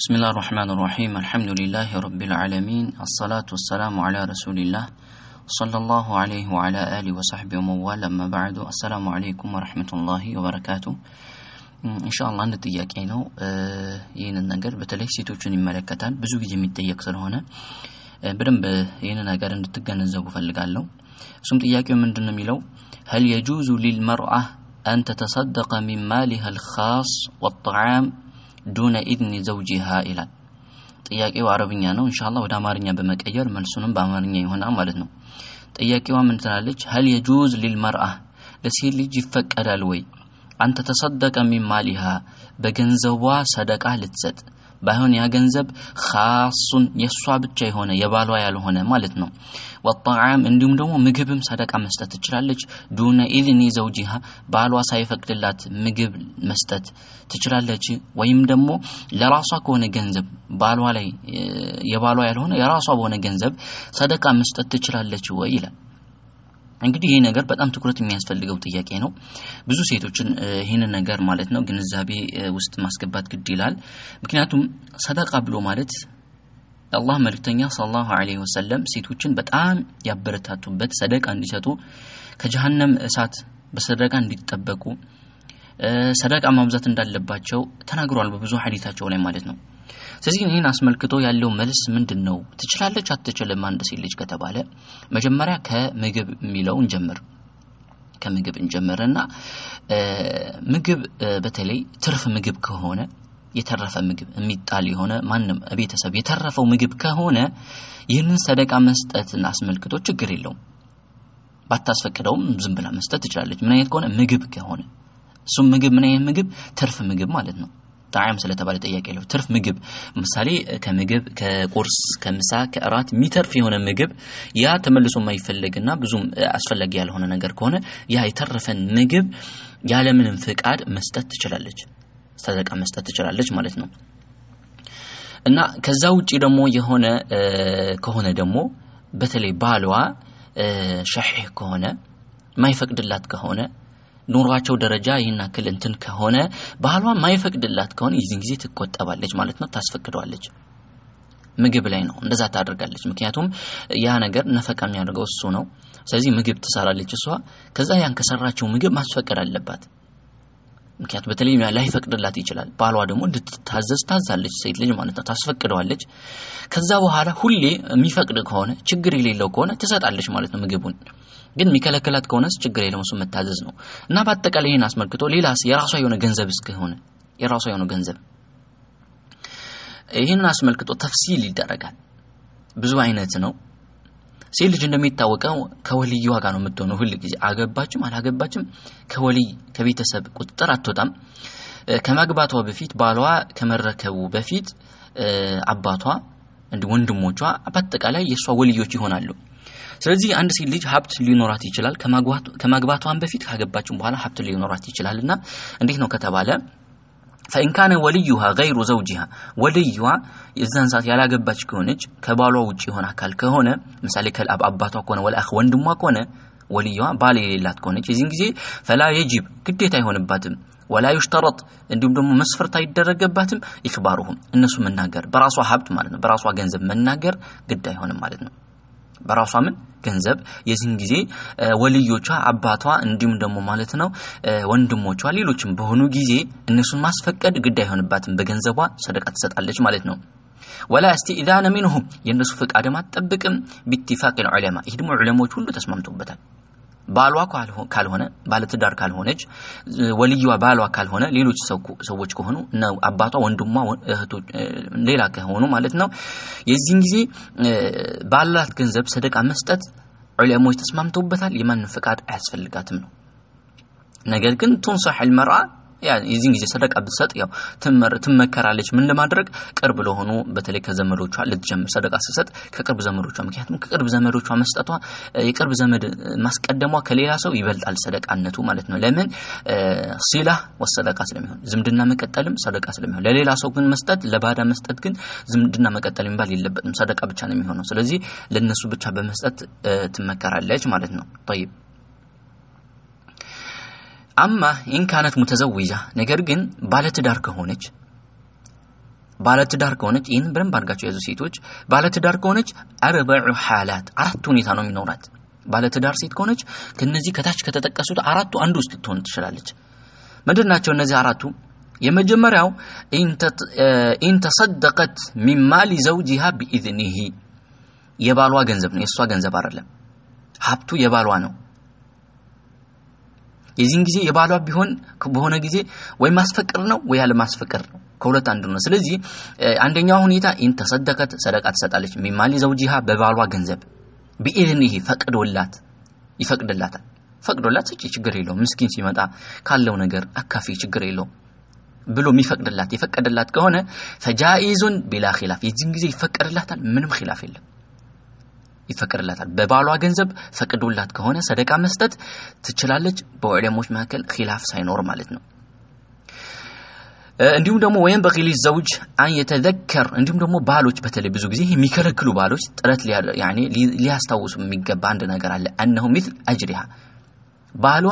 بسم الله الرحمن الرحيم الحمد لله رب العالمين الصلاة والسلام على رسول الله صلى الله عليه وعلى آله وصحبه ومن والاه أما بعد السلام عليكم ورحمة الله وبركاته إن شاء الله ኢንሻአላህ አንድ ጥያቄ ነው ይህንን ነገር በተለይ ሴቶችን ይመለከታል ብዙ ጊዜ የሚጠየቅ ስለሆነ በደንብ ይህን ነገር እንድትገነዘቡ ፈልጋለሁ سمت ጥያቄው يوم ነው ميلو هل يجوز للمرأة أن تتصدق من مالها الخاص والطعام ዱነ ኢድኒ ዘውጂሃ ይላል። ጥያቄው አረብኛ ነው። እንሻላ ወደ አማርኛ በመቀየር መልሱንም በአማርኛ ይሆናል ማለት ነው። ጥያቄዋ ምን ትላለች? ሀል የጁዝ ሊልመርአ ለሴት ልጅ ይፈቀዳል ወይ አንተ ተሰደቀ ሚን ማሊሃ በገንዘቧ ሰደቃ ልትሰጥ ባይሆን ያ ገንዘብ ካሱን የእሷ ብቻ የሆነ የባሏ ያልሆነ ማለት ነው ወጣዓም እንዲሁም ደግሞ ምግብም ሰደቃ መስጠት ትችላለች ዱነ ኢዝኒ ዘውጂሃ ባሏ ሳይፈቅድላት ምግብ መስጠት ትችላለች ወይም ደግሞ ለራሷ ከሆነ ገንዘብ ባሏ ላይ የባሏ ያልሆነ የራሷ በሆነ ገንዘብ ሰደቃ መስጠት ትችላለች ወይ ይላል እንግዲህ ይህ ነገር በጣም ትኩረት የሚያስፈልገው ጥያቄ ነው። ብዙ ሴቶችን ይህንን ነገር ማለት ነው ግንዛቤ ውስጥ ማስገባት ግድ ይላል። ምክንያቱም ሰደቃ ብሎ ማለት አላህ መልክተኛ ሰለላሁ ዐለይሂ ወሰለም ሴቶችን በጣም ያበረታቱበት ሰደቃ እንዲሰጡ ከጀሀነም እሳት በሰደቃ እንዲጠበቁ ሰደቃ ማብዛት እንዳለባቸው ተናግሯል በብዙ ሐዲታቸው ላይ ማለት ነው። ስለዚህ ይህን አስመልክቶ ያለው መልስ ምንድን ነው? ትችላለች አትችልም? አንድ ሴት ልጅ ከተባለ መጀመሪያ ከምግብ የሚለው እንጀምር። ከምግብ እንጀምርና ምግብ በተለይ ትርፍ ምግብ ከሆነ የተረፈ ምግብ የሚጣል የሆነ ማንም ቤተሰብ የተረፈው ምግብ ከሆነ ይህንን ሰደቃ መስጠትን አስመልክቶ ችግር የለውም። ባታስፈቅደውም ዝም ብላ መስጠት ትችላለች። ምን አይነት ከሆነ ምግብ ከሆነ እሱም ምግብ ምን አይነት ምግብ? ትርፍ ምግብ ማለት ነው። ጣዕም ስለተባለ ጥያቄ ለው ትርፍ ምግብ ምሳሌ ከምግብ ከቁርስ ከምሳ ከእራት የሚተርፍ የሆነ ምግብ ያ ተመልሶ የማይፈለግና ብዙም አስፈላጊ ያልሆነ ነገር ከሆነ ያ የተረፈን ምግብ ያለምንም ፍቃድ መስጠት ትችላለች ሰደቃ መስጠት ትችላለች ማለት ነው እና ከዛ ውጪ ደግሞ የሆነ ከሆነ ደግሞ በተለይ ባሏ ሸሒህ ከሆነ ማይፈቅድላት ከሆነ ኑሯቸው ደረጃ ይህን ያክል እንትን ከሆነ ባህሏ ማይፈቅድላት ከሆነ የዚህን ጊዜ ትቆጠባለች ማለት ነው፣ ታስፈቅደዋለች። ምግብ ላይ ነው እንደዛ ታደርጋለች። ምክንያቱም ያ ነገር ነፈቃ የሚያደርገው እሱ ነው። ስለዚህ ምግብ ትሰራለች እሷ። ከዛ ያን ከሰራችው ምግብ ማስፈቀድ አለባት። ምክንያቱም በተለይ ላይፈቅድላት ይችላል። ባሏ ደግሞ እንድትታዘዝ ታዛለች፣ ሴት ልጅ ማለት ነው፣ ታስፈቅደዋለች። ከዛ በኋላ ሁሌ የሚፈቅድ ከሆነ ችግር የሌለው ከሆነ ትሰጣለች ማለት ነው ምግቡን። ግን የሚከለከላት ከሆነ ችግር የለውም፣ እሱ መታዘዝ ነው። እና በአጠቃላይ ይህን አስመልክቶ ሌላ የራሷ የሆነ ገንዘብ እስከሆነ የራሷ የሆነ ገንዘብ ይህንን አስመልክቶ ተፍሲል ይደረጋል። ብዙ አይነት ነው ሴት ልጅ እንደሚታወቀው ከወልይ ዋጋ ነው የምትሆነው። ሁል ጊዜ አገባችም አላገባችም ከወልይ ከቤተሰብ ቁጥጥር አትወጣም። ከማግባቷ በፊት ባሏ ከመረከቡ በፊት አባቷ እንዲ ወንድሞቿ በአጠቃላይ የእሷ ወልዮች ይሆናሉ። ስለዚህ አንድ ሴት ልጅ ሀብት ሊኖራት ይችላል። ከማግባቷን በፊት ካገባችም በኋላ ሀብት ሊኖራት ይችላል እና እንዴት ነው ከተባለ فإن كان وليها غير زوجها وليها إذن سات يلا قبتش كونج كبالو وجي هنا كالك هنا مثالي كالأب أباتو كونا والأخ وندما كونا وليها بالي للات كونج إذن كزي فلا يجب كدية تايهون باتم ولا يشترط ان دوم مسفر تاي درجة باتم إخبارهم الناس من ناجر براسو حبت مالنا براسو جنز من ناجر قد تايهون مالنا በራሷ ምን ገንዘብ የዚህን ጊዜ ወልዮቿ አባቷ እንዲሁም ደግሞ ማለት ነው ወንድሞቿ ሌሎችም በሆኑ ጊዜ እነሱን ማስፈቀድ ግድ አይሆንባትም በገንዘቧ ሰደቃ ትሰጣለች ማለት ነው ወላ እስትኢዛነ ሚንሁም የእነሱ ፈቃድም አትጠብቅም ቢትፋቅ ልዑለማ ይህ ደግሞ ዑለሞች ሁሉ ተስማምቶበታል ባሏ ካልሆነ ባለትዳር ካልሆነች ወልዩዋ ባሏ ካልሆነ ሌሎች ሰዎች ከሆኑ አባቷ፣ ወንድሟ፣ ሌላ ከሆኑ ማለት ነው። የዚህን ጊዜ ባላት ገንዘብ ሰደቃ መስጠት ዑለሞች ተስማምተውበታል። የማንም ፈቃድ አያስፈልጋትም ነው። ነገር ግን ቱንሳሕ ልመርአ የዚህን ጊዜ ሰደቃ ብትሰጥ ያው ትመከራለች። ምን ለማድረግ ቅርብ ለሆኑ በተለይ ከዘመዶቿ ልትጀምር ሰደቃ ስትሰጥ ከቅርብ ዘመዶቿ፣ ምክንያቱም ከቅርብ ዘመዶቿ መስጠቷ የቅርብ ዘመድ ማስቀደሟ ከሌላ ሰው ይበልጣል ሰደቃነቱ ማለት ነው። ለምን ሲላ ወሰደቃ ስለሚሆን ዝምድና መቀጠልም ሰደቃ ስለሚሆን፣ ለሌላ ሰው ግን መስጠት ለባዳ መስጠት ግን ዝምድና መቀጠል የሚባል የለበትም። ሰደቃ ብቻ ነው የሚሆነው። ስለዚህ ለነሱ ብቻ በመስጠት ትመከራለች ማለት ነው። ጠይብ አማ ኢንካነት ሙተዘዊጃ ነገር ግን ባለትዳር ከሆነች ባለትዳር ከሆነች ይህን በደንብ አድርጋቸው የያዙ ሴቶች ባለትዳር ከሆነች አርበዑ ሐላት አራት ሁኔታ ነው የሚኖራት ባለትዳር ሴት ከሆነች ከነዚህ ከታች ከተጠቀሱት አራቱ አንዱ ውስጥ ልትሆን ትችላለች ምንድን ናቸው እነዚህ አራቱ የመጀመሪያው ኢንተሰደቀት ሚማሊ ዘውጂሃ ቢኢዝኒሂ የባሏ ገንዘብ ነው የእሷ ገንዘብ አይደለም ሀብቱ የባሏ ነው የዚህን ጊዜ የባሏ ቢሆን በሆነ ጊዜ ወይ ማስፈቀር ነው ወይ ያለ ነው። ከሁለት አንዱ ነው። ስለዚህ አንደኛው ሁኔታ ተሰደቀት ሰደቃ ትሰጣለች። ሚማሊ ዘውጂሃ በባሏ ገንዘብ ቢኢዝን ይሄ ፈቅዶላት ይፈቅድላታል። ፈቅዶላት ስጪ፣ ችግር የለውም ምስኪን ሲመጣ ካለው ነገር አካፊ፣ ችግር የለውም ብሎ የሚፈቅድላት የፈቀደላት ከሆነ ፈጃኢዙን ቢላ ኺላፍ የዚህን ጊዜ ይፈቀድላታል። ምንም ኺላፍ የለም። ይፈቅድላታል። በባሏ ገንዘብ ፈቅዶላት ከሆነ ሰደቃ መስጠት ትችላለች። በዑለሞች መካከል ኪላፍ ሳይኖር ማለት ነው። እንዲሁም ደግሞ ወይም በኺሊ ዘውጅ አን የተዘከር እንዲሁም ደግሞ ባሎች በተለይ ብዙ ጊዜ የሚከለክሉ ባሎች ጥረት ሊያስታውሱ የሚገባ አንድ ነገር አለ። አነሁ ሚትል አጅሪሃ ባሏ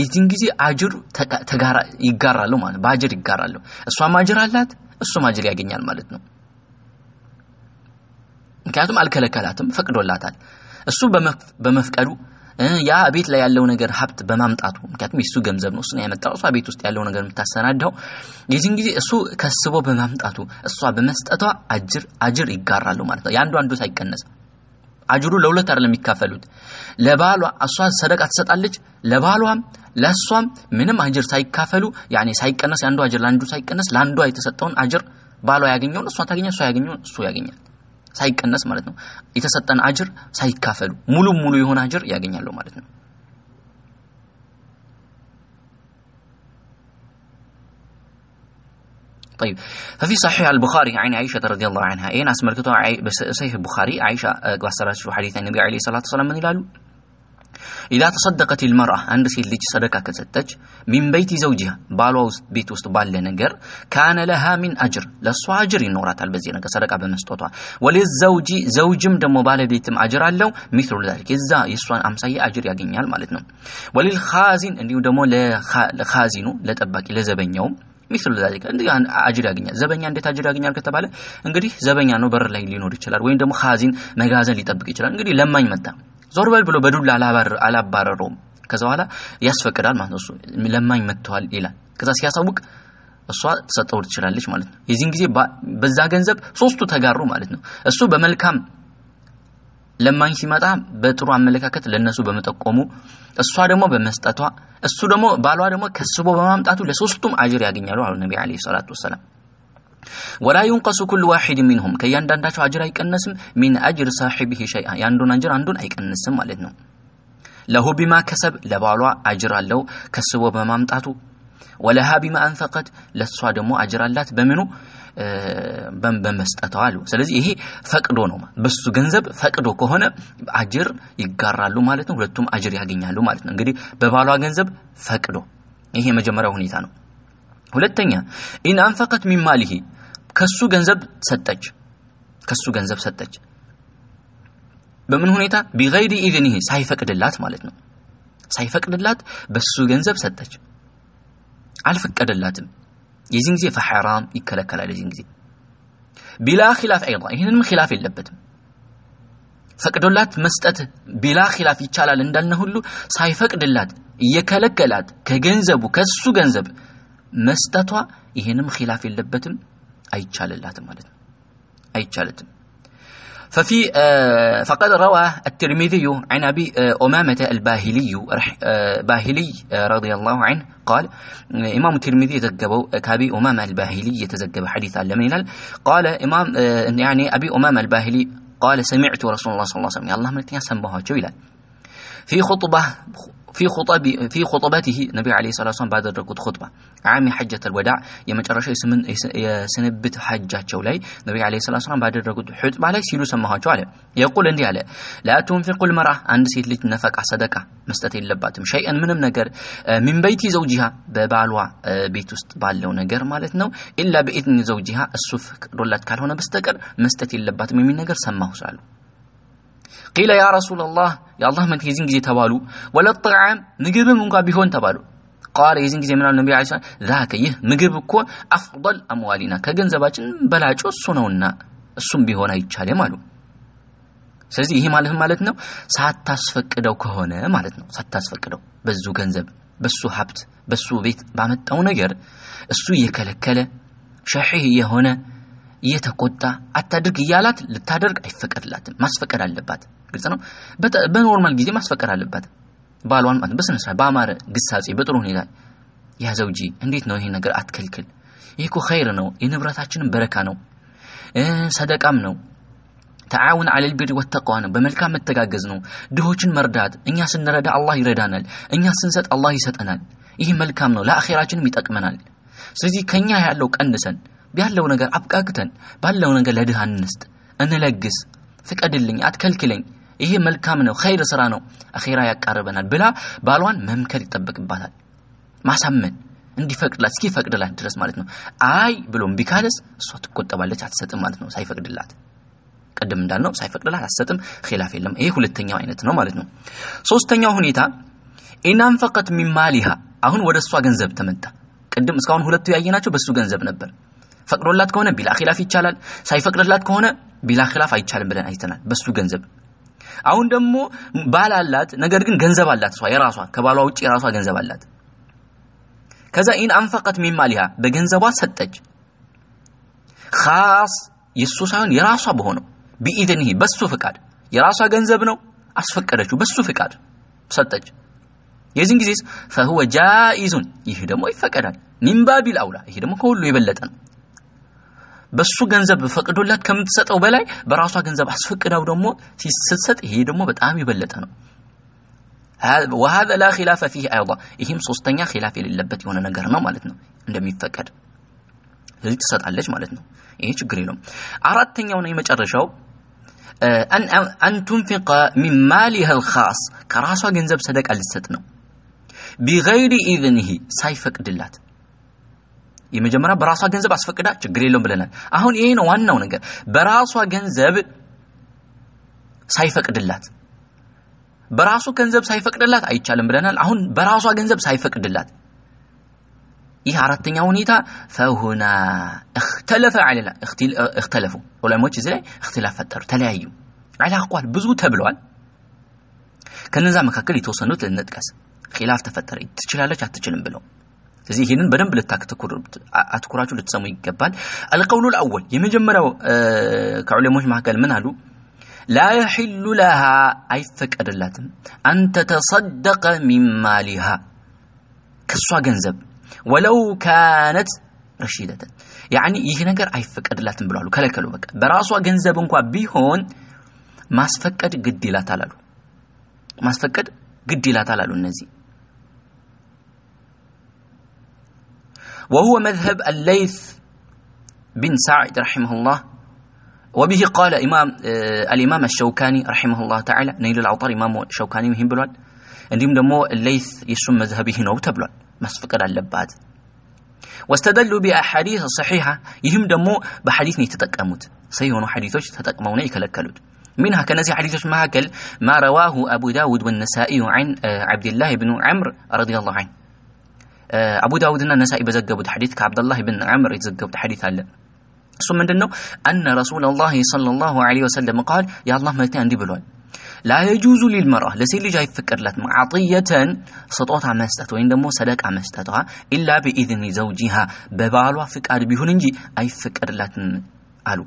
የዚህን ጊዜ አጅር ይጋራሉ ማለት በአጅር ይጋራሉ። እሷም አጅር አላት፣ እሱም አጅር ያገኛል ማለት ነው። ምክንያቱም አልከለከላትም ፈቅዶላታል እሱ በመፍቀዱ ያ ቤት ላይ ያለው ነገር ሀብት በማምጣቱ ምክንያቱም የሱ ገንዘብ ነው እሱን ያመጣው እሷ ቤት ውስጥ ያለው ነገር የምታሰናዳው የዚህን ጊዜ እሱ ከስቦ በማምጣቱ እሷ በመስጠቷ አጅር አጅር ይጋራሉ ማለት ነው የአንዱ አንዱ ሳይቀነስ አጅሩ ለሁለት አይደለም የሚካፈሉት ለባሏ እሷ ሰደቃ ትሰጣለች ለባሏም ለእሷም ምንም አጅር ሳይካፈሉ ያኔ ሳይቀነስ የአንዱ አጅር ለአንዱ ሳይቀነስ ለአንዷ የተሰጠውን አጅር ባሏ ያገኘውን እሷ ታገኛል እሷ ያገኘውን እሱ ያገኛል ሳይቀነስ ማለት ነው የተሰጠን አጅር ሳይካፈሉ ሙሉ ሙሉ የሆነ አጅር ያገኛሉ ማለት ነው طيب ففي صحيح البخاري عن عائشة رضي الله عنها إيه ناس مركتها صحيح البخاري عائشة آه، قصرت حديث النبي عليه الصلاة والسلام من الالو ኢዛ ተሰደቀት ልመርአ አንድ ሴት ልጅ ሰደቃ ከሰጠች ሚን በይት ዘውጂሃ ባሏ ቤት ውስጥ ባለ ነገር ካነ ለሃ ሚን አጅር ለእሷ አጅር ይኖራታል በዚህ ነገር ሰደቃ በመስጠቷ ወሊዘውጂ ዘውጅም ደግሞ ባለቤትም አጅር አለው ሚስሉ ዛሊክ የዛ የእሷን አምሳያ አጅር ያገኛል ማለት ነው ወሊልኻዚን እንዲሁም ደግሞ ለኻዚኑ ለጠባቂ ለዘበኛውም ሚስሉ ዛሊክ እንዲህ አጅር ያገኛል። ዘበኛ እንዴት አጅር ያገኛል ከተባለ እንግዲህ ዘበኛ ነው በር ላይ ሊኖር ይችላል፣ ወይም ደግሞ ኻዚን መጋዘን ሊጠብቅ ይችላል። እንግዲህ ለማኝ መጣ ዞር በል ብሎ በዱላ አላባረረውም። ከዛ በኋላ ያስፈቅዳል ማለት ነው። እሱ ለማኝ መጥተዋል ይላል። ከዛ ሲያሳውቅ እሷ ሰጠው ትችላለች ማለት ነው። የዚህን ጊዜ በዛ ገንዘብ ሶስቱ ተጋሩ ማለት ነው። እሱ በመልካም ለማኝ ሲመጣ በጥሩ አመለካከት ለነሱ በመጠቆሙ እሷ ደግሞ በመስጠቷ እሱ ደግሞ ባሏ ደግሞ ከስቦ በማምጣቱ ለሶስቱም አጅር ያገኛሉ አሉ ነቢ ዓለይሂ ሰላቱ ወሰላም። ወላ ዩንቀሱ ኩሉ ዋሂድ ሚንሁም ከእያንዳንዳቸው አጅር አይቀነስም ሚን አጅር ሳሒቢሂ ሸይአ የአንዱን አጅር አንዱን አይቀንስም ማለት ነው ለሁ ቢማ ከሰብ ለባሏ አጅር አለው ከስቦ በማምጣቱ ወለሃ ቢማ አንፈቀት ለእሷ ደግሞ አጅር አላት በምኑ በመስጠተው አሉ ስለዚህ ይሄ ፈቅዶ ነው በሱ ገንዘብ ፈቅዶ ከሆነ አጅር ይጋራሉ ማለት ነው ሁለቱም አጅር ያገኛሉ ማለት ነው እንግዲህ በባሏ ገንዘብ ፈቅዶ ይሄ የመጀመሪያው ሁኔታ ነው ሁለተኛ ኢን አንፈቀት ሚማሊሂ ከሱ ገንዘብ ሰጠች ከሱ ገንዘብ ሰጠች በምን ሁኔታ ቢገይሪ ኢዝኒህ ሳይፈቅድላት ማለት ነው ሳይፈቅድላት በሱ ገንዘብ ሰጠች አልፈቀደላትም የዚህን ጊዜ ፈሐራም ይከለከላል የዚህን ጊዜ ቢላ ኪላፍ አይዳ ይህንንም ኪላፍ የለበትም ፈቅዶላት መስጠት ቢላ ኪላፍ ይቻላል እንዳልነ ሁሉ ሳይፈቅድላት እየከለከላት ከገንዘቡ ከሱ ገንዘብ መስጠቷ ይህንም ኪላፍ የለበትም አይቻልላትም ማለት أي አይቻለትም ففي فقد روى الترمذي عن ابي امامه الباهلي باهلي رضي الله عنه قال امام الترمذي تزجب كابي امامه الباهلي يتزجب حديث علمنا قال امام يعني ابي امامه الباهلي قال سمعت رسول الله صلى الله عليه وسلم الله ملتني سمعه جويلا في خطبه في خطب في خطبته النبي عليه الصلاه والسلام بعد رقود خطبه عام حجه الوداع يوم ترشي سمن سنبت حجه لي النبي عليه الصلاه والسلام بعد رقود خطبه عليه سيلو سماها يقول اندي عليه لا تنفق المراه عند سيد لي نفق صدقه مستت يلباتم شيئا من نجر من بيت زوجها ببالوا بيت است بالو نجر معناتنا الا باذن زوجها السفك رولات كان هنا بستقر مستت يلباتم من نجر سماه سالو ቂለ ያ ረሱላላህ የአላህ መልክ የዚህን ጊዜ ተባሉ ወለጥዓም ምግብም እንኳ ቢሆን ተባሉ ቃለ የዚህን ጊዜ ምናል ነቢ ለ ዛከ ይህ ምግብ እኮ አፍضል አምዋሊና ከገንዘባችን በላጮ እሱ ነውና እሱም ቢሆን አይቻልም አሉ ስለዚህ ይሄ ማለት ማለት ነው ሳታስፈቅደው ከሆነ ማለት ነው ሳታስፈቅደው በዙ ገንዘብ በሱ ሀብት በሱ ቤት ባመጣው ነገር እሱ እየከለከለ ሸሒህ የሆነ እየተቆጣ አታድርግ እያላት ልታደርግ አይፈቀድላትም። ማስፈቀድ አለባት። ግልጽ ነው። በኖርማል ጊዜ ማስፈቀድ አለባት። ባሏን ማለት በስነ ስርዓት በአማረ ግሳጼ በጥሩ ሁኔታ ያ ዘውጂ እንዴት ነው ይሄ ነገር አትከልክል፣ ይሄ እኮ ኸይር ነው፣ የንብረታችንን በረካ ነው፣ ሰደቃም ነው፣ ተዓውን አለል ቢር ወተቋ ነው፣ በመልካም መተጋገዝ ነው፣ ድሆችን መርዳት። እኛ ስንረዳ አላህ ይረዳናል፣ እኛ ስንሰጥ አላህ ይሰጠናል። ይህ መልካም ነው፣ ለአኼራችንም ይጠቅመናል። ስለዚህ ከኛ ያለው ቀንሰን ያለው ነገር አብቃቅተን ባለው ነገር ለድሃ እንስጥ፣ እንለግስ። ፍቀድልኝ፣ አትከልክለኝ፣ ይሄ መልካም ነው፣ ኸይር ስራ ነው፣ አኼራ ያቃርበናል ብላ ባሏን መምከር ይጠበቅባታል። ማሳመን እንዲፈቅድላት እስኪፈቅድላት ድረስ ማለት ነው። አይ ብሎም ቢካለስ እሷ ትቆጠባለች፣ አትሰጥም ማለት ነው። ሳይፈቅድላት ቅድም እንዳልነው ሳይፈቅድላት አትሰጥም፣ ኺላፍ የለም። ይሄ ሁለተኛው አይነት ነው ማለት ነው። ሶስተኛው ሁኔታ ፈቀት ሚማሊሃ አሁን ወደ እሷ ገንዘብ ተመጣ። ቅድም እስካሁን ሁለቱ ያየናቸው በሱ ገንዘብ ነበር። ፈቅዶላት ከሆነ ቢላ ኺላፍ ይቻላል። ሳይፈቅድላት ከሆነ ቢላ ኺላፍ አይቻልም ብለን አይተናል። በሱ ገንዘብ አሁን ደግሞ ባል አላት፣ ነገር ግን ገንዘብ አላት። እሷ የራሷ ከባሏ ውጭ የራሷ ገንዘብ አላት። ከዛ ኢን አንፈቀት ሚማሊሃ በገንዘቧ ሰጠች። ኻስ የሱ ሳይሆን የራሷ በሆነው ቢኢድኒሂ በሱ ፍቃድ የራሷ ገንዘብ ነው፣ አስፈቀደችው በሱ ፍቃድ ሰጠች። የዚህን ጊዜ ፈሁወ ጃኢዙን ይህ ደግሞ ይፈቀዳል። ሚንባቢል አውላ ይሄ ደግሞ ከሁሉ የበለጠ ነው። بسو گنزب فقدو لات كم تسات او بلاي براسو گنزب حس فقدو دمو سي ستسات هي دمو بتعمي يبلتنو وهذا لا خلاف فيه ايضا يهم سوستنيا خلاف للبت نجرنا مالتنا مالتنو اندم يفقد زي تسات علج مالتنو ايه چگريلوم عرات تنيا ونا يمج ارشاو أن أن تنفق من مالها الخاص كراسو جنزب صدق على بغير إذنه سيفك دلات የመጀመሪያ በራሷ ገንዘብ አስፈቅዳ ችግር የለውም ብለናል። አሁን ይሄ ነው ዋናው ነገር። በራሷ ገንዘብ ሳይፈቅድላት በራሱ ገንዘብ ሳይፈቅድላት አይቻልም ብለናል። አሁን በራሷ ገንዘብ ሳይፈቅድላት ይህ አራተኛ ሁኔታ ፈሁና እክተለፈ ላ እክተለፉ ዑለሞች እዚህ ላይ እክትላፍ ፈጠሩ፣ ተለያዩ። አላ አቋል ብዙ ተብለዋል። ከነዛ መካከል የተወሰኑት ልንጥቀስ። ኪላፍ ተፈጠረ፣ ትችላለች አትችልም ብለው ስለዚህ ይህንን በደንብ አትኩራችሁ ልትሰሙ ይገባል አልቀውሉ ልአወል የመጀመሪያው ከዑለሞች መካከል ምን አሉ ላ የሕሉ ለሃ አይፈቀድላትም አን ተተሰደቀ ሚን ማሊሃ ከእሷ ገንዘብ ወለው ካነት ረሺደተን ያኒ ይህ ነገር አይፈቀድላትም ብለዋሉ ከለከሉ በቃ በራሷ ገንዘብ እንኳ ቢሆን ማስፈቀድ ግድ ይላታል አሉ ማስፈቀድ ግድ ይላታል አሉ እነዚህ وهو مذهب الليث بن سعد رحمه الله وبه قال إمام آه، الإمام الشوكاني رحمه الله تعالى نيل العطار إمام الشوكاني مهم بلوان أن ደግሞ ለይስ الليث يسم مذهبه ነው ተብሏል ما አለባት ወስተደሉ ቢአሐዲስ ሰሒሐ ይህም ደግሞ በሐዲስ ነው የተጠቀሙት ሰይ የሆኑ ሐዲቶች ተጠቅመው ነው የከለከሉት منها كنزي حديث مهكل ما رواه أبو داود والنسائي عن آه، عبد الله بن عمرو رضي الله عنه أبو داود النساء النسائي بزقب حديث كعبد الله بن عمر يزقب حديث الله ثم دنو أن رسول الله صلى الله عليه وسلم قال يا الله ما تأني بلون لا يجوز للمرأة لسي اللي جاي فكر لات معطية سطوت عمستات وين دمو سدك عمستاتها إلا بإذن زوجها ببالوا فكر بهننجي أي فكر لاتن ألو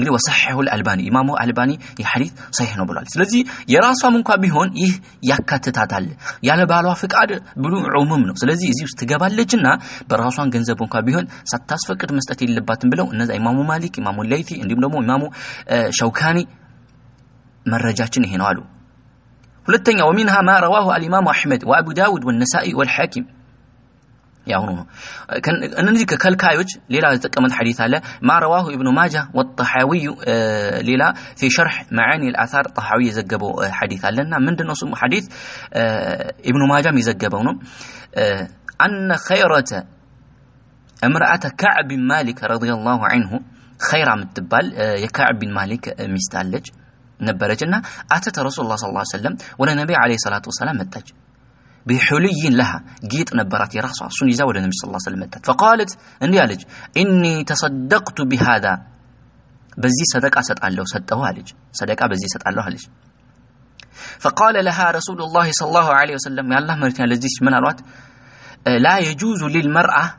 እንግዲህ ወሰሐሁ አልባኒ ኢማሙ አልባኒ የሐዲት ሰሂህ ነው ብሏል ስለዚህ የራሷም እንኳ ቢሆን ይህ ያካትታታል ያለ ባሏ ፍቃድ ብሉ ዑሙም ነው ስለዚህ እዚህ ውስጥ ትገባለችና በራሷን ገንዘብ እንኳ ቢሆን ሳታስፈቅድ መስጠት የለባትም ብለው እነዛ ኢማሙ ማሊክ ኢማሙ ለይቲ እንዲሁም ደግሞ ኢማሙ ሸውካኒ መረጃችን ይሄ ነው አሉ ሁለተኛ ወሚንሃ ማ ረዋሁ አልኢማሙ አሕመድ ወአቡ ዳውድ ወነሳኢ ወልሐኪም يعورونه كان أن نذكر كل كايوج ليلا تكمل الحديث على ما رواه ابن ماجه والطحاوي آه، ليلا في شرح معاني الآثار الطحاوي يزجبوا آه، حديث لنا من دنوس حديث آه، ابن ماجه يزجبونه نعم. أن خيرة امرأة كعب بن مالك رضي الله عنه خيرة من تبال يا كعب بن مالك مستالج نبرجنا أتت رسول الله صلى الله عليه وسلم ولا النبي عليه الصلاة والسلام متج بحلي لها جيت نبرت رأسها سنيزا زاود النبي صلى الله عليه وسلم فقالت إني ألج إني تصدقت بهذا بزي صدقة ست الله ست أوالج صدقة بزي ست الله لج فقال لها رسول الله صلى الله عليه وسلم يا الله مرتين لزيش من الوقت أه، لا يجوز للمرأة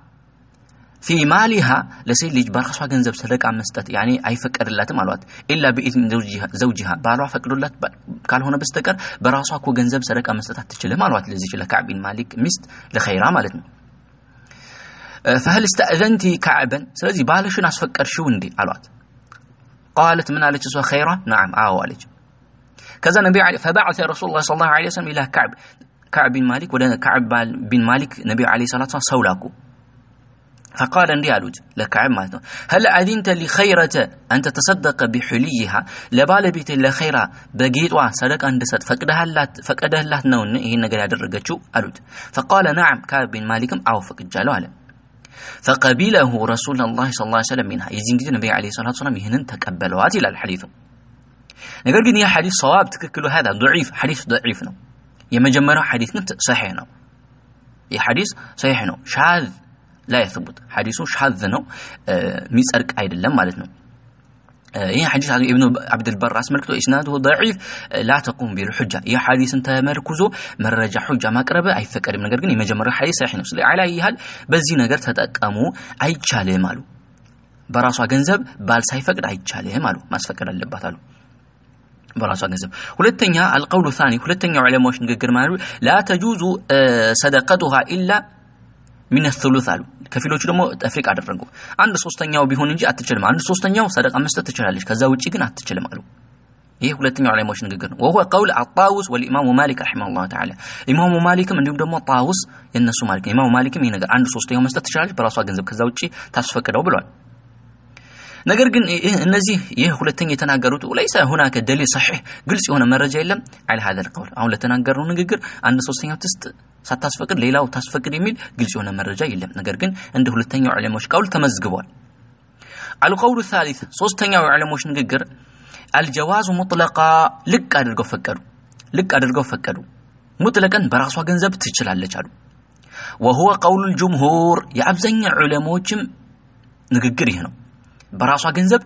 في مالها لسي ليج برخص واغن زب سلق ام مستت يعني اي فكر لاتم علوات الا باذن زوجها زوجها بالوا فكر لات قال هنا بستكر براسوا كو جنزب زب سلق ام مستت تشل مالوات لزيج لكعب بن مالك مست لخيرا مالتنا أه، فهل استاذنتي كعبا سلازي ناس فكر شو عندي علوات قالت من عليك سوى خيرا نعم اه والج كذا نبي علي فبعث رسول الله صلى الله عليه وسلم الى كعب كعب بن مالك ولا كعب بن مالك نبي عليه الصلاه والسلام سولاكو فقال ريالوج لك عماتو هل أذنت لخيرة أن تتصدق بحليها لبال بيت لخيرة بقيت صدق أن دست فقدها اللات فقدها اللات نون هي إيه نقل يدرقتشو ألوج فقال نعم كعب بن مالكم أو فقد جالو على فقبله رسول الله صلى الله عليه وسلم منها يزين إيه جدا النبي عليه الصلاة والسلام يهنن تكبل واتي الحديث نقول قد حديث صواب تككلو هذا ضعيف حديث ضعيف نو يمجمرو حديث صحيح نو يا حديث صحيح نو شاذ ላይ ያስቡት ሐዲሱ ሻዝ ነው የሚጸድቅ አይደለም ማለት ነው ይህ ሐዲስ ኢብኑ አብድልበር አስመልክቶ ኢስናዱ ደዒፍ ላ ቢል ሑጃ ይህ ሐዲስን ተመርኩዞ መረጃ ሑጃ ማቅረብ አይፈቀድም ነገር ግን የመጀመሪያው ሐዲስ ሰሒህ ነው ስለ አላ ይህል በዚህ ነገር ተጠቀሙ አይቻልም አሉ በራሷ ገንዘብ ባል ሳይፈቅድ አይቻልም አሉ ማስፈቀድ አለባት አሉ በራሷ ገንዘብ ሁለተኛ አልቀውሉ ታኒ ሁለተኛው ዕለማዎች ንግግር ማለት ላ ሰደቀቱሃ ኢላ ሚን ሱሉስ አሉ። ከፊሎቹ ደግሞ ጠፊቅ አደረጉ። አንድ ሶስተኛው ቢሆን እንጂ አትችልም። አንድ ሶስተኛው ሰደቃ መስጠት ትችላለች፣ ከዛ ውጪ ግን አትችልም አሉ። ይህ ሁለተኛው ዑለሞች ንግግር ነው። ወሁወ ቀውል አጣውስ ወልኢማሙ ማሊክ ረሒመሁላሁ ተዓላ። ኢማሙ ማሊክም እንዲሁም ደግሞ ጣውስ የነሱ ማሊክ ኢማሙ ማሊክም ይህ ነገር አንድ ሶስተኛው መስጠት ትችላለች በራሷ ገንዘብ፣ ከዛ ውጪ ታስፈቅደው ብሏል። ነገር ግን እነዚህ ይህ ሁለተኛ የተናገሩት ለይሰ ሁናከ ደሊል ሰሒሕ ግልጽ የሆነ መረጃ የለም አለ ሀዘ ልቀውል አሁን ለተናገረው ንግግር አንድ ሶስተኛው ትስጥ ሳታስፈቅድ ሌላው ታስፈቅድ የሚል ግልጽ የሆነ መረጃ የለም ነገር ግን እንደ ሁለተኛው ዕለሞች ቀውል ተመዝግቧል አልቀውሉ ሳሊስ ሶስተኛው የዕለሞች ንግግር አልጀዋዙ ሙጥለቃ ልቅ አድርገው ፈቀዱ ልቅ አድርገው ፈቀዱ ሙጥለቀን በራሷ ገንዘብ ትችላለች አሉ ወሁወ ቀውሉ ልጅምሁር የአብዛኛው ዑለሞችም ንግግር ይህ ነው براسو جنزب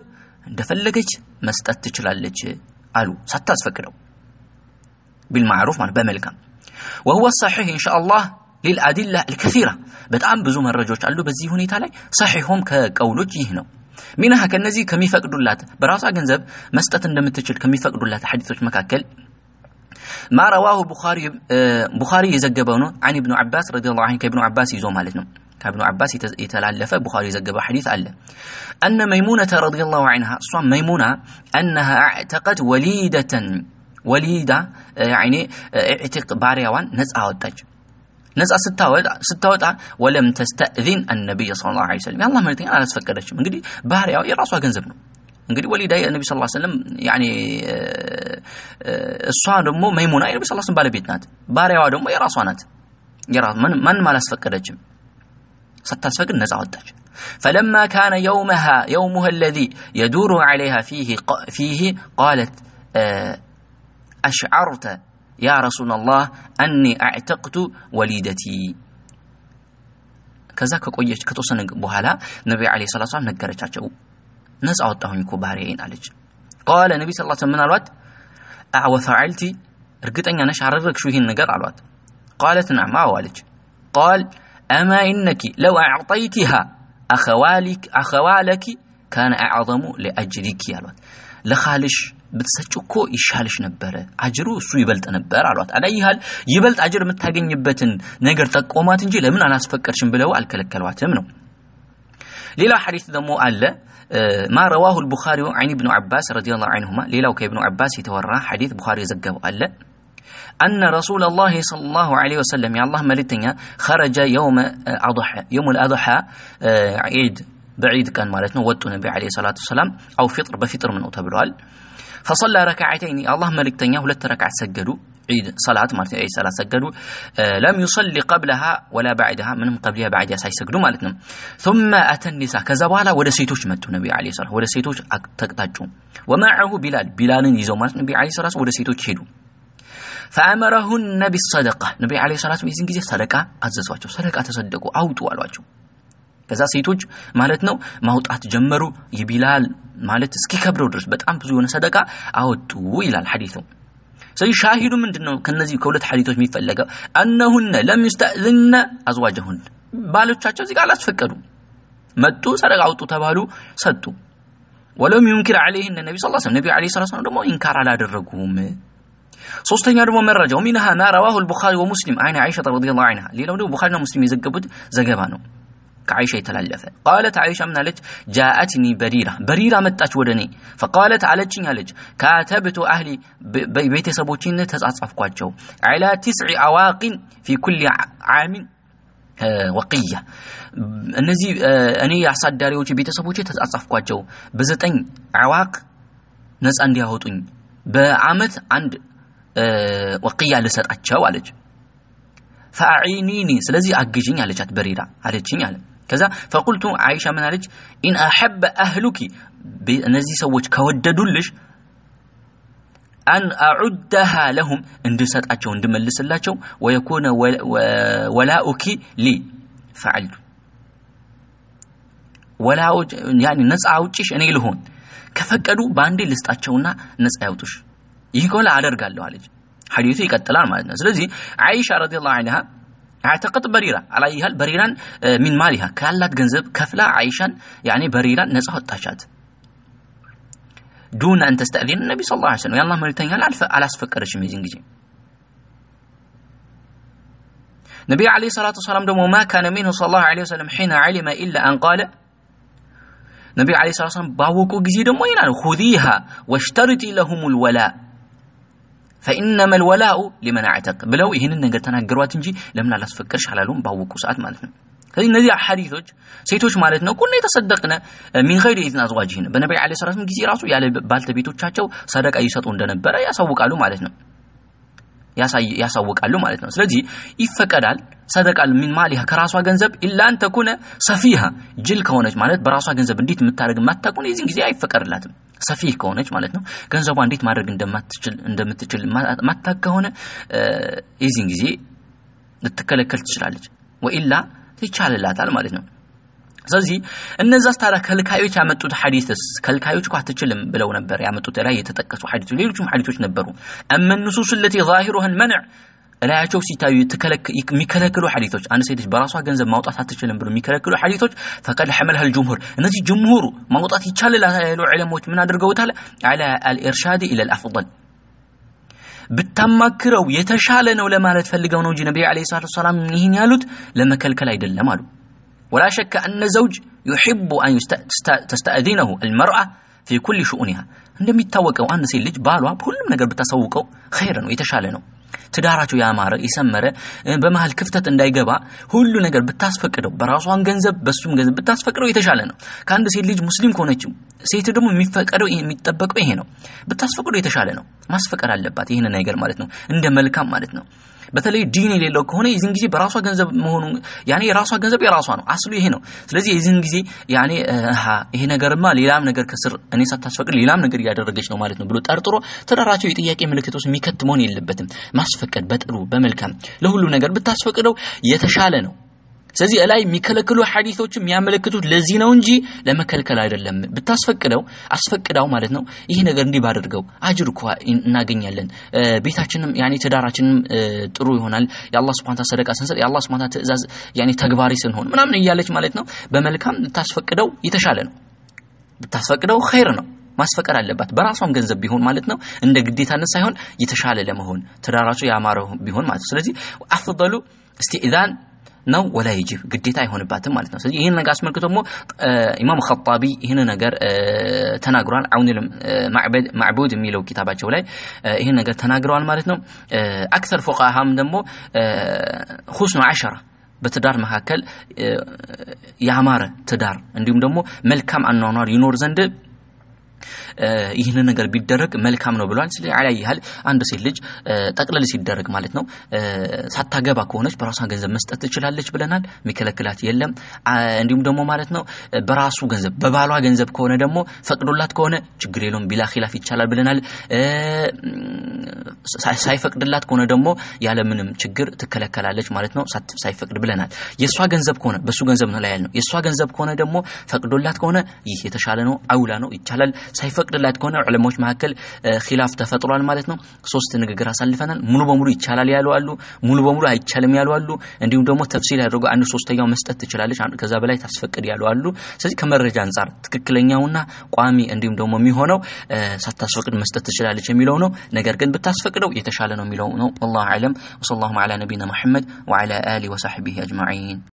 دفلجج مستاتش لالج الو ستاس فكرو بالمعروف مال بملكا وهو صحيح ان شاء الله للادله الكثيره بتعم بزوم الرجوج الو بزي هوني تالي صحيحهم كقولوج هنا منها كنزي كمي فقدولات براسو جنزب مستات اندمتشل كمي فقدولات حديثوش مكاكل ما رواه بخاري بخاري يزجبونه عن ابن عباس رضي الله عنه كابن عباس يزوم مالتنا كابن عباس يتلالف بخاري زقب حديث ألا أن ميمونة رضي الله عنها صم ميمونة أنها اعتقد وليدة وليدة آه، يعني آه، اعتق باريوان نزع والتج نزع ستة ستة ولم تستأذن النبي صلى الله عليه وسلم يا الله مرتين أنا أتفكر يعني، آه، من قدي باريو يراسوها كنزبنو እንግዲህ ወሊዳ የነቢ ስ ላ ስለም እሷ ደግሞ መይሙና የነቢ ስ ላ ስለም ባለቤት ናት ባሪያዋ ደግሞ የራሷ ናት ማንም አላስፈቀደችም ستسفقن نزعتش فلما كان يومها يومها الذي يدور عليها فيه فيه قالت آه، أشعرت يا رسول الله أني اعتقت وليدتي كذا كويش كتوسن بوهلا نبي عليه الصلاة والسلام نجرت أشوا نزعتهم كبارين عليك قال النبي صلى الله عليه وسلم من الوقت أعو فعلتي رجت أني أنا شعرت شو هي على الوقت قالت نعم أعو قال أما إنك لو أعطيتها أخوالك أخوالك كان أعظم لأجرك يا الوات لخالش بتسجكو يشالش نبره أجرو سو يبلت نبره الوات على أي حال يبلت أجر متاجن يبتن نقر تقومات نجي لمن أنا أفكر شن بلاو على كل منه ليلا حديث دمو ألا ما رواه البخاري عن ابن عباس رضي الله عنهما ليلا وكي ابن عباس يتورى حديث بخاري زقه ألا أن رسول الله صلى الله عليه وسلم يا الله مالتنا خرج يوم آه، أضحى يوم الأضحى آه، عيد بعيد كان مالتنا ود النبي عليه الصلاة والسلام أو فطر بفطر من أتبرال فصلى ركعتين الله مالتنا ولت ركعة سجلوا عيد صلاة مالتنا أي صلاة سجلوا آه، لم يصلي قبلها ولا بعدها من قبلها بعدها سيسجلوا مالتنا ثم أتى النساء كزوالا ورسيتوش ወደ النبي عليه الصلاة አለይሂ ሰላም ወደ ومعه بلال بلال يزوم مالتنا النبي عليه الصلاة والسلام ሴቶች ሄዱ فأمرهن بالصدقة نبي عليه الصلاة والسلام يزنجي صدقة أزز واجو صدقة تصدقوا أو توال واجو كذا سيتوج مالتنو موت أتجمرو يبلال مالت سكي كبرو درس بتعم بزيون صدقة أو تويل الحديث سي شاهد من دنو كنزي كولت حديثوش ميفلقة أنهن لم يستأذن أزواجهن بالو تشاچو زيقال أتفكرو متو صدقة أو تتبالو صدو ولم ينكر عليه النبي صلى الله عليه وسلم النبي عليه الصلاة والسلام إنكار على الرقوم ሶስተኛ ደግሞ መረጃው ሚንሃ ማ ረዋሁ አልቡኻሪ ወሙስሊም አን አይሻ ረዲየላሁ ዐንሃ ሌላው ደግሞ ቡኻሪና ሙስሊም የዘገቡት ዘገባ ነው ከአይሻ የተላለፈ ቃለት አይሻ ምን አለች ጃአትኒ በሪራ በሪራ መጣች ወደ እኔ ፈቃለት አለችኝ አለች ካተብቱ አህሊ ቤተሰቦችን ተጻጻፍኳቸው ዐላ ትስዒ አዋቂን ፊ ኩል ዓሚን ወቅያ እነዚህ እኔ የአሳዳሪዎች ቤተሰቦች ተጻጻፍኳቸው በዘጠኝ አዋቅ ነፃ እንዲያወጡኝ በአመት አንድ ወቅያ ልሰጣቸው አለች ፈአዒኒኒ ስለዚህ አግዥኝ አለቻት በሪራ አለችኝ አለ ከዛ ፈቁልቱ አይሻ ምን አለች ኢን አሐበ አህሉኪ እነዚህ ሰዎች ከወደዱልሽ አን አዑዳሃ ለሁም እንድሰጣቸው እንድመልስላቸው ወየኩነ ወላኡኪ ሊ ፈዓልቱ ወላዎች ነፃ አውጭሽ እኔ ልሆን ከፈቀዱ በአንዴ ልስጣቸውና ነፃ ያውጡሽ يكو لا عدر قال له حديثه يقتل على مالنا سلزي عائشة رضي الله عنها اعتقد بريرة عليها يهال بريرة من مالها كالات جنزب كفلة عائشة يعني بريرة نزه التاشات دون أن تستأذن النبي صلى الله عليه وسلم يالله مريتين يالله الف... على سفكر الشميزين جي نبي عليه الصلاة والسلام دوم ما كان منه صلى الله عليه وسلم حين علم إلا أن قال نبي عليه الصلاة والسلام باوكو جزيدا مينا خذيها واشترتي لهم الولاء ፈኢነመ ልወላኡ ሊመን አዕተቅ ብለው ይህንን ነገር ተናገሯት እንጂ ለምን አላስፈቀድሽ አላሉም ባወቁ ሰዓት ማለት ነው ስለዚህ እነዚህ ሐዲቶች ሴቶች ማለት ነው ኩነ የተሰደቅነ ሚን ኸይር ኢዝን አዝዋጅህን በነቢዩ ዓለይሂ ሰላቱ ጊዜ ራሱ ያለ ባልተቤቶቻቸው ሰደቃ ይሰጡ እንደነበረ ያሳውቃሉ ማለት ነው ያሳውቃሉ ማለት ነው ስለዚህ ይፈቀዳል ሰደቃል ሚን ማሊሃ ከራሷ ገንዘብ ኢላን ተኩነ ሰፊሃ ጅል ከሆነች ማለት በራሷ ገንዘብ እንዴት የምታደርግ ማታቁን የዚህን ጊዜ አይፈቀድላትም ሰፊ ከሆነች ማለት ነው ገንዘቧ እንዴት ማድረግ እንደምትችል ማታቅ ከሆነ የዚህን ጊዜ ልትከለከል ትችላለች ወኢላ ይቻልላታል ማለት ነው ስለዚህ እነዛ ታዲያ ከልካዮች ያመጡት ሐዲስስ ከልካዮች እኮ አትችልም ብለው ነበር ያመጡት ላይ የተጠቀሱ ሐዲሶች ሌሎችም ሐዲሶች ነበሩ አመ ንሱስ ለቲ ዛሂሩህን መንዕ እላያቸው ሲታዩ የሚከለክሉ ሐዲቶች አንድ ሴት በራሷ ገንዘብ ማውጣት አትችልም ብሎ የሚከለክሉ ሐዲቶች ፈቀድ ሐመልሃል ጅምሁር እነዚህ ጅምሁሩ ማውጣት ይቻልላታል ያሉ ዕለሞች ምን አድርገውታል አላ አልኢርሻድ ኢለል አፍضል ብታማክረው የተሻለ ነው ለማለት ፈልገው ነው እንጂ ነቢዩ ዓለይሂ ሰላቱ ሰላም ይህን ያሉት ለመከልከል አይደለም አሉ ولا شك أن زوج يحب أن تستأذنه المرأة في كل شؤونها እንደሚታወቀው አንድ ሴት ልጅ ባሏ ሁሉም ነገር ብታሳውቀው ኸይር ነው የተሻለ ነው ትዳራቸው ያማረ የሰመረ በመሀል ክፍተት እንዳይገባ ሁሉ ነገር ብታስፈቅደው በራሷን ገንዘብ በሱም ገንዘብ ብታስፈቅደው የተሻለ ነው። ከአንድ ሴት ልጅ ሙስሊም ከሆነች ሴት ደግሞ የሚፈቀደው የሚጠበቀው ይሄ ነው። ብታስፈቅደው የተሻለ ነው። ማስፈቀድ አለባት ይህን ነገር ማለት ነው። እንደ መልካም ማለት ነው። በተለይ ዲን የሌለው ከሆነ የዚህን ጊዜ በራሷ ገንዘብ መሆኑ ያኔ የራሷ ገንዘብ የራሷ ነው። አስሉ ይሄ ነው። ስለዚህ የዚህን ጊዜ ያኔ ይሄ ነገርማ ሌላም ነገር ከስር እኔ ሳታስፈቅድ ሌላም ነገር እያደረገች ነው ማለት ነው ብሎ ጠርጥሮ ትዳራቸው የጥያቄ ምልክት ውስጥ የሚከት መሆን የለበትም። ማስፈቀድ በጥሩ በመልካም ለሁሉ ነገር ብታስፈቅደው የተሻለ ነው። ስለዚህ እላይ የሚከለክሉ ሐዲቶች የሚያመለክቱት ለዚህ ነው እንጂ ለመከልከል አይደለም። ብታስፈቅደው አስፈቅዳው ማለት ነው። ይህ ነገር እንዲህ ባደርገው አጅር እኮ እናገኛለን። ቤታችንም ያኔ ትዳራችንም ጥሩ ይሆናል። የአላህ ስብሐት ሰደቃ ስንሰጥ የአላህ ስብሐት ትእዛዝ ያኔ ተግባሪ ስንሆን ምናምን እያለች ማለት ነው። በመልካም ብታስፈቅደው የተሻለ ነው። ብታስፈቅደው ኸይር ነው። ማስፈቀድ አለባት። በራሷም ገንዘብ ቢሆን ማለት ነው እንደ ግዴታነት ሳይሆን የተሻለ ለመሆን ትዳራቸው ያማረ ቢሆን ማለት ነው። ስለዚህ አፍበሉ እስቲእዛን ነው ወላ ይጅብ ግዴታ አይሆንባትም ማለት ነው። ስለዚህ ይህን ነገር አስመልክቶ ደግሞ ኢማም ኸጣቢ ይህን ነገር ተናግሯል። አውንልም ማዕቡድ የሚለው ኪታባቸው ላይ ይህን ነገር ተናግረዋል ማለት ነው። አክሰር ፉቃሃም ደግሞ ሁስኑ አሸራ በትዳር መካከል ያማረ ትዳር እንዲሁም ደግሞ መልካም አኗኗር ይኖር ዘንድ ይህንን ነገር ቢደረግ መልካም ነው ብለዋል። ስለ አላ ያህል አንድ ሴት ልጅ ጠቅለል ሲደረግ ማለት ነው ሳታገባ ከሆነች በራሷ ገንዘብ መስጠት ትችላለች ብለናል። የሚከለክላት የለም። እንዲሁም ደግሞ ማለት ነው በራሱ ገንዘብ በባሏ ገንዘብ ከሆነ ደግሞ ፈቅዶላት ከሆነ ችግር የለውም ቢላ ኪላፍ ይቻላል ብለናል። ሳይፈቅድላት ከሆነ ደግሞ ያለምንም ችግር ትከለከላለች ማለት ነው። ሳይፈቅድ ብለናል። የእሷ ገንዘብ ከሆነ በሱ ገንዘብ ነው ላይ ያልነው። የእሷ ገንዘብ ከሆነ ደግሞ ፈቅዶላት ከሆነ ይህ የተሻለ ነው፣ አውላ ነው፣ ይቻላል ሳይፈቅድ የሚፈቅድላት ከሆነ ዑለማዎች መካከል ኪላፍ ተፈጥሯል ማለት ነው። ሶስት ንግግር አሳልፈናል። ሙሉ በሙሉ ይቻላል ያሉ አሉ፣ ሙሉ በሙሉ አይቻልም ያሉ አሉ፣ እንዲሁም ደግሞ ተፍሲል ያደርጉ አንድ ሶስተኛው መስጠት ትችላለች፣ ከዛ በላይ ታስፈቅድ ያሉ አሉ። ስለዚህ ከመረጃ አንጻር ትክክለኛውና ቋሚ እንዲሁም ደግሞ የሚሆነው ሳታስፈቅድ መስጠት ትችላለች የሚለው ነው። ነገር ግን ብታስፈቅደው የተሻለ ነው የሚለው ነው። ወላሁ አዕለም። ወሰለላሁ ዐላ ነቢና መሐመድ ወዐላ አሊ ወሳሕቢህ አጅማዒን